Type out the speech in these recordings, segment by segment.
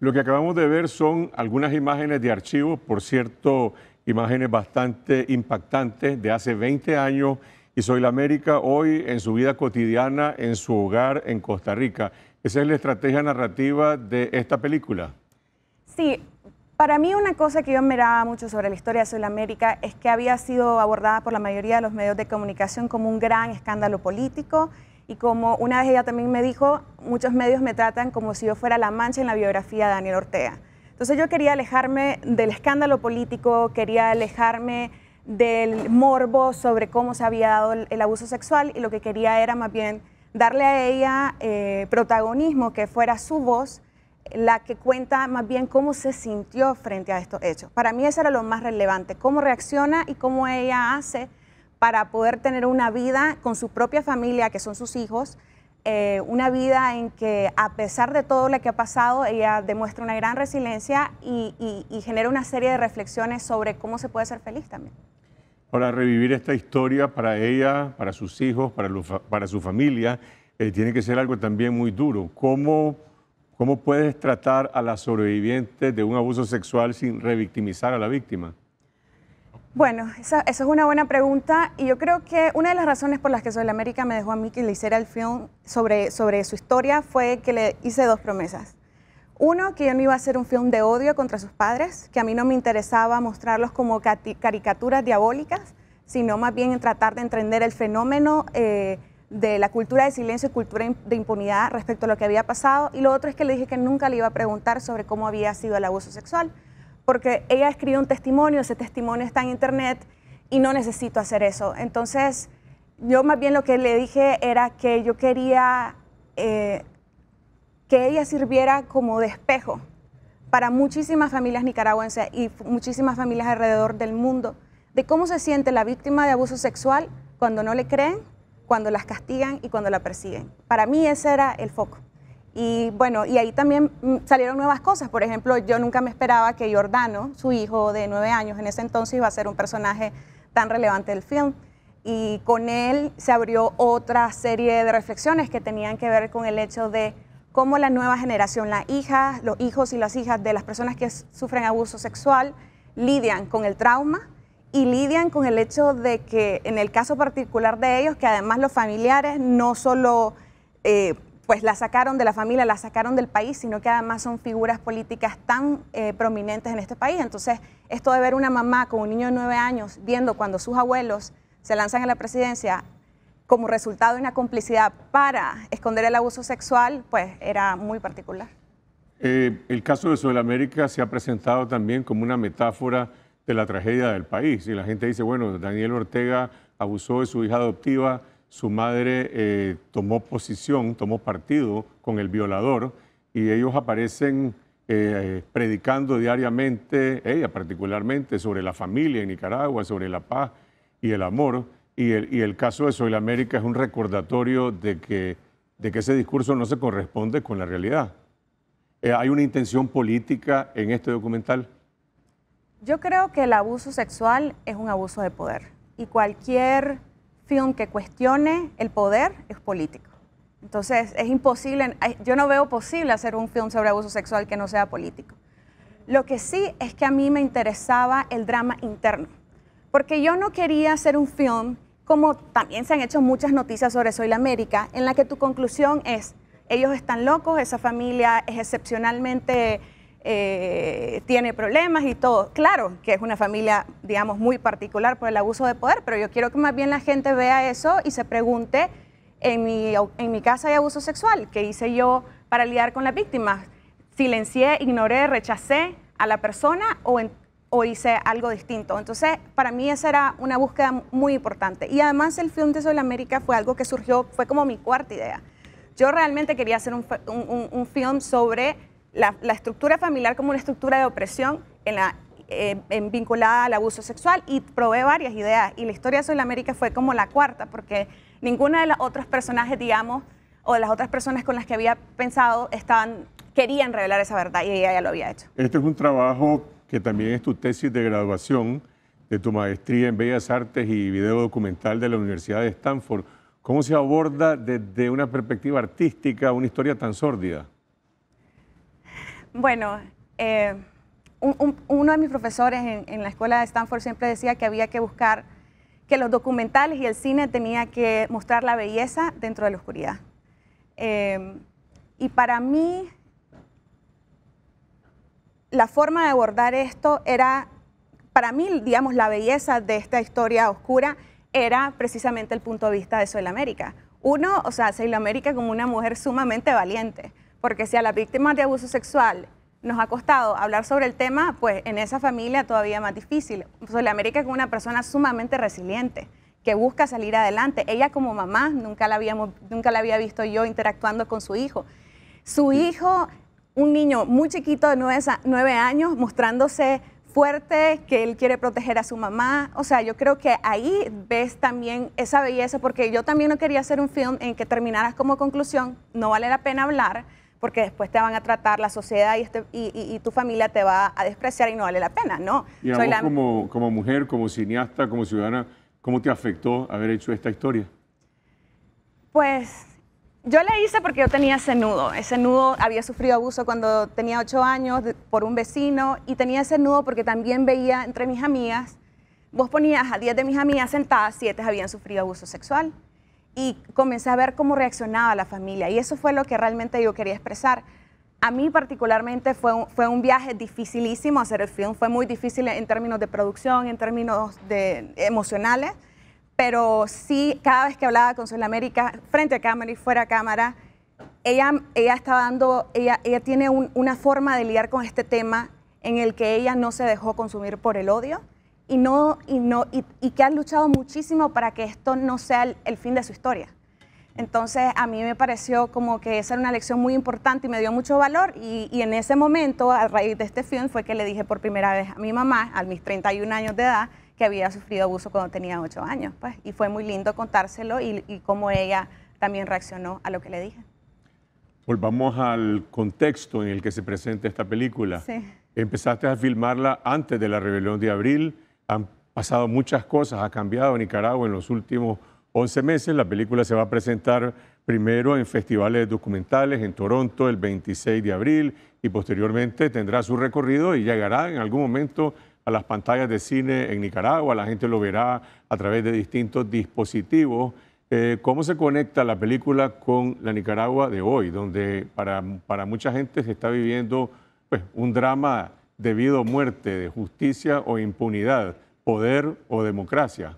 Lo que acabamos de ver son algunas imágenes de archivos, por cierto, imágenes bastante impactantes de hace 20 años y Soy la América hoy en su vida cotidiana, en su hogar, en Costa Rica. Esa es la estrategia narrativa de esta película. Sí, para mí una cosa que yo miraba mucho sobre la historia de Soy la América es que había sido abordada por la mayoría de los medios de comunicación como un gran escándalo político y como una vez ella también me dijo, muchos medios me tratan como si yo fuera la mancha en la biografía de Daniel Ortega. Entonces yo quería alejarme del escándalo político, quería alejarme del morbo sobre cómo se había dado el, abuso sexual y lo que quería era más bien darle a ella eh, protagonismo, que fuera su voz la que cuenta más bien cómo se sintió frente a estos hechos. Para mí eso era lo más relevante, cómo reacciona y cómo ella hace para poder tener una vida con su propia familia, que son sus hijos, eh, una vida en que a pesar de todo lo que ha pasado, ella demuestra una gran resiliencia y, genera una serie de reflexiones sobre cómo se puede ser feliz también. Para revivir esta historia para ella, para sus hijos, para, su familia, eh, tiene que ser algo también muy duro. ¿Cómo, ¿Cómo puedes tratar a la sobreviviente de un abuso sexual sin revictimizar a la víctima? Bueno, esa, es una buena pregunta y yo creo que una de las razones por las que América me dejó a mí que le hiciera el film sobre, su historia fue que le hice dos promesas. Uno, que yo no iba a hacer un film de odio contra sus padres, que a mí no me interesaba mostrarlos como caricaturas diabólicas, sino más bien en tratar de entender el fenómeno eh, de la cultura de silencio y cultura de impunidad respecto a lo que había pasado. Y lo otro es que le dije que nunca le iba a preguntar sobre cómo había sido el abuso sexual porque ella escribió un testimonio, ese testimonio está en internet y no necesito hacer eso. Entonces, yo más bien lo que le dije era que yo quería eh, que ella sirviera como despejo para muchísimas familias nicaragüenses y muchísimas familias alrededor del mundo de cómo se siente la víctima de abuso sexual cuando no le creen, cuando las castigan y cuando la persiguen. Para mí ese era el foco. Y bueno, y ahí también mm, salieron nuevas cosas. Por ejemplo, yo nunca me esperaba que Jordano su hijo de nueve años en ese entonces, iba a ser un personaje tan relevante del film. Y con él se abrió otra serie de reflexiones que tenían que ver con el hecho de cómo la nueva generación, las hijas, los hijos y las hijas de las personas que sufren abuso sexual, lidian con el trauma y lidian con el hecho de que en el caso particular de ellos, que además los familiares no solo... Eh, pues la sacaron de la familia, la sacaron del país, sino que además son figuras políticas tan eh, prominentes en este país. Entonces, esto de ver una mamá con un niño de nueve años viendo cuando sus abuelos se lanzan a la presidencia como resultado de una complicidad para esconder el abuso sexual, pues era muy particular. Eh, el caso de Sudamérica se ha presentado también como una metáfora de la tragedia del país. Y la gente dice, bueno, Daniel Ortega abusó de su hija adoptiva, su madre eh, tomó posición, tomó partido con el violador y ellos aparecen eh, predicando diariamente, ella particularmente, sobre la familia en Nicaragua, sobre la paz y el amor. Y el, caso de Soy la América es un recordatorio de que, de que ese discurso no se corresponde con la realidad. Eh, ¿Hay una intención política en este documental? Yo creo que el abuso sexual es un abuso de poder y cualquier film que cuestione el poder es político. Entonces, es imposible, yo no veo posible hacer un film sobre abuso sexual que no sea político. Lo que sí es que a mí me interesaba el drama interno, porque yo no quería hacer un film, como también se han hecho muchas noticias sobre Soy la América, en la que tu conclusión es, ellos están locos, esa familia es excepcionalmente eh, tiene problemas y todo. Claro que es una familia, digamos, muy particular por el abuso de poder, pero yo quiero que más bien la gente vea eso y se pregunte, en mi, en mi casa hay abuso sexual, ¿qué hice yo para lidiar con las víctimas? ¿Silencié, ignoré, rechacé a la persona o, hice algo distinto? Entonces, para mí esa era una búsqueda muy importante. Y además el Film de América fue algo que surgió, fue como mi cuarta idea. Yo realmente quería hacer un, un film sobre la, estructura familiar como una estructura de opresión en eh, vinculada al abuso sexual y probé varias ideas. Y la historia de América fue como la cuarta, porque ninguna de las otros personajes, digamos, o de las otras personas con las que había pensado, estaban, querían revelar esa verdad y ella ya lo había hecho. Este es un trabajo que también es tu tesis de graduación de tu maestría en Bellas Artes y video documental de la Universidad de Stanford. ¿Cómo se aborda desde una perspectiva artística una historia tan sórdida? Bueno, eh, uno de mis profesores en, la escuela de Stanford siempre decía que había que buscar que los documentales y el cine tenía que mostrar la belleza dentro de la oscuridad. Em, y para mí, la forma de abordar esto era, para mí, digamos, la belleza de esta historia oscura era precisamente el punto de vista de Soy América. Uno, o sea, Soy América como una mujer sumamente valiente porque si a las víctimas de abuso sexual nos ha costado hablar sobre el tema, pues en esa familia todavía más difícil. Pues, América es una persona sumamente resiliente que busca salir adelante. Ella como mamá nunca la, había nunca la había visto yo interactuando con su hijo. Su hijo, un niño muy chiquito de nueve años, mostrándose fuerte, que él quiere proteger a su mamá. O sea, yo creo que ahí ves también esa belleza, porque yo también no quería hacer un film en que terminaras como conclusión, no vale la pena hablar, porque después te van a tratar la sociedad este, y, y, tu familia te va a despreciar y no vale la pena, ¿no? Y Soy vos como, como mujer, como cineasta, como ciudadana, ¿cómo te afectó haber hecho esta historia? Pues yo la hice porque yo tenía ese nudo. Ese nudo había sufrido abuso cuando tenía ocho años por un vecino y tenía ese nudo porque también veía entre mis amigas, vos ponías a 10 de mis amigas sentadas, siete habían sufrido abuso sexual y comencé a ver cómo reaccionaba la familia. Y eso fue lo que realmente yo quería expresar. A mí particularmente fue un, fue un viaje dificilísimo hacer el film, fue muy difícil en términos de producción, en términos de, emocionales, pero sí, cada vez que hablaba con América, frente a cámara y fuera cámara, ella, ella estaba dando, ella, ella tiene una forma de lidiar con este tema en el que ella no se dejó consumir por el odio, y, no, y, no, y, que han luchado muchísimo para que esto no sea el, fin de su historia. Entonces a mí me pareció como que esa era una lección muy importante y me dio mucho valor y, en ese momento, a raíz de este film, fue que le dije por primera vez a mi mamá, a mis 31 años de edad, que había sufrido abuso cuando tenía 8 años. Pues, y fue muy lindo contárselo y, y cómo ella también reaccionó a lo que le dije. Volvamos al contexto en el que se presenta esta película. Sí. Empezaste a filmarla antes de la rebelión de abril han pasado muchas cosas, ha cambiado Nicaragua en los últimos 11 meses. La película se va a presentar primero en festivales documentales en Toronto el 26 de abril y posteriormente tendrá su recorrido y llegará en algún momento a las pantallas de cine en Nicaragua. La gente lo verá a través de distintos dispositivos. Eh, ¿Cómo se conecta la película con la Nicaragua de hoy, donde para, para mucha gente se está viviendo pues, un drama debido a muerte, de justicia o impunidad, poder o democracia?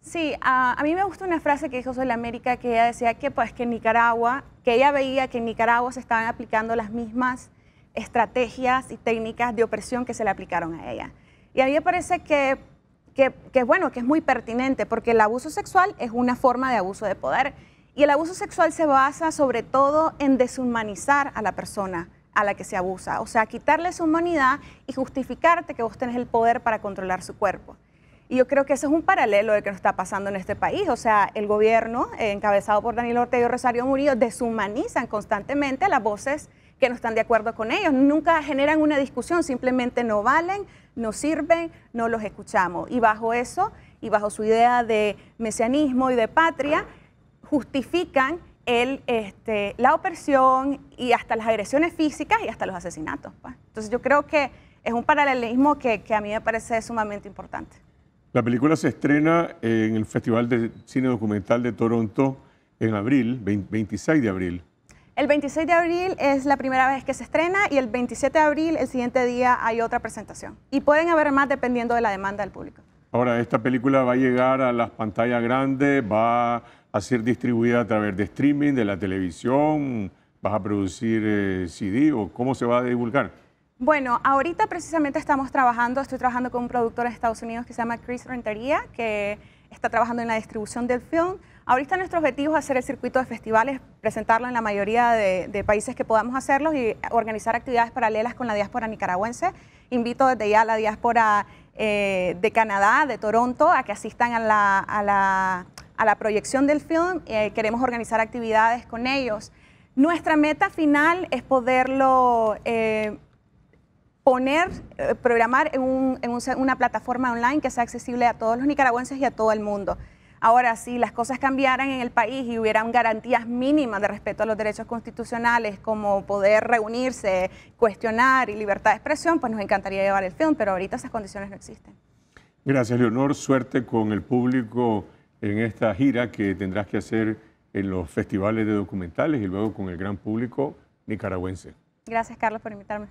Sí, a, mí me gusta una frase que dijo Sol América que ella decía que pues que en Nicaragua, que ella veía que en Nicaragua se estaban aplicando las mismas estrategias y técnicas de opresión que se le aplicaron a ella. Y a mí me parece que, que, bueno, que es muy pertinente porque el abuso sexual es una forma de abuso de poder y el abuso sexual se basa sobre todo en deshumanizar a la persona, a la que se abusa, o sea, quitarle su humanidad y justificarte que vos tenés el poder para controlar su cuerpo. Y yo creo que eso es un paralelo de que nos está pasando en este país. O sea, el gobierno, eh, encabezado por Daniel Ortega y Rosario Murillo, deshumanizan constantemente las voces que no están de acuerdo con ellos. Nunca generan una discusión, simplemente no valen, no sirven, no los escuchamos. Y bajo eso, y bajo su idea de mesianismo y de patria, justifican el, este, la opresión y hasta las agresiones físicas y hasta los asesinatos. Pues. Entonces yo creo que es un paralelismo que, que, a mí me parece sumamente importante. La película se estrena en el Festival de Cine Documental de Toronto en abril, 26 de abril. El 26 de abril es la primera vez que se estrena y el 27 de abril, el siguiente día, hay otra presentación. Y pueden haber más dependiendo de la demanda del público. Ahora, esta película va a llegar a las pantallas grandes, va a ser distribuida a través de streaming, de la televisión? ¿Vas a producir eh, CD o cómo se va a divulgar? Bueno, ahorita precisamente estamos trabajando, estoy trabajando con un productor de Estados Unidos que se llama Chris Rentería, que está trabajando en la distribución del film. Ahorita nuestro objetivo es hacer el circuito de festivales, presentarlo en la mayoría de, países que podamos hacerlo y organizar actividades paralelas con la diáspora nicaragüense. Invito desde ya a la diáspora eh, de Canadá, de Toronto, a que asistan a la a la proyección del film, eh, queremos organizar actividades con ellos. Nuestra meta final es poderlo eh, poner, eh, programar en, una plataforma online que sea accesible a todos los nicaragüenses y a todo el mundo. Ahora, si las cosas cambiaran en el país y hubieran garantías mínimas de respeto a los derechos constitucionales, como poder reunirse, cuestionar y libertad de expresión, pues nos encantaría llevar el film, pero ahorita esas condiciones no existen. Gracias, Leonor. Suerte con el público en esta gira que tendrás que hacer en los festivales de documentales y luego con el gran público nicaragüense. Gracias, Carlos, por invitarme.